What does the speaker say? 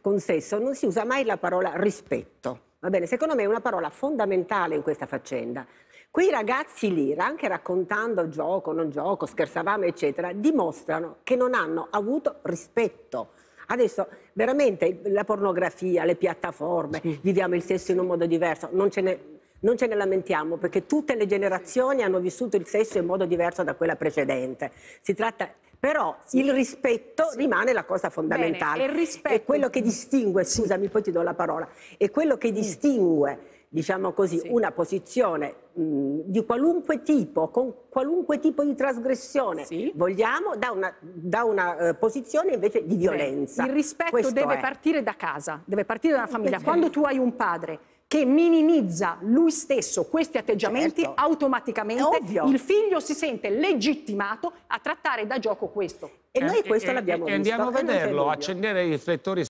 consesso, non si usa mai la parola rispetto. Va bene, secondo me è una parola fondamentale in questa faccenda. Quei ragazzi lì, anche raccontando gioco, non gioco, scherzavamo, eccetera, dimostrano che non hanno avuto rispetto. Adesso veramente la pornografia, le piattaforme, sì. viviamo il sesso in un modo diverso, non ce ne non ce ne lamentiamo perché tutte le generazioni hanno vissuto il sesso in modo diverso da quella precedente. Si tratta però sì. il rispetto sì. rimane la cosa fondamentale. Bene, rispetto... È quello che distingue, scusami, poi ti do la parola, è quello che distingue, diciamo così, una posizione mh, di qualunque tipo, con qualunque tipo di trasgressione vogliamo, da una, da una uh, posizione invece di violenza. Bene. Il rispetto Questo deve è. partire da casa, deve partire dalla eh, famiglia. Quando tu hai un padre che minimizza lui stesso questi atteggiamenti certo. automaticamente il figlio si sente legittimato a trattare da gioco questo. E, e noi eh, questo eh, l'abbiamo visto. Eh, andiamo a vederlo, accendere i riflettori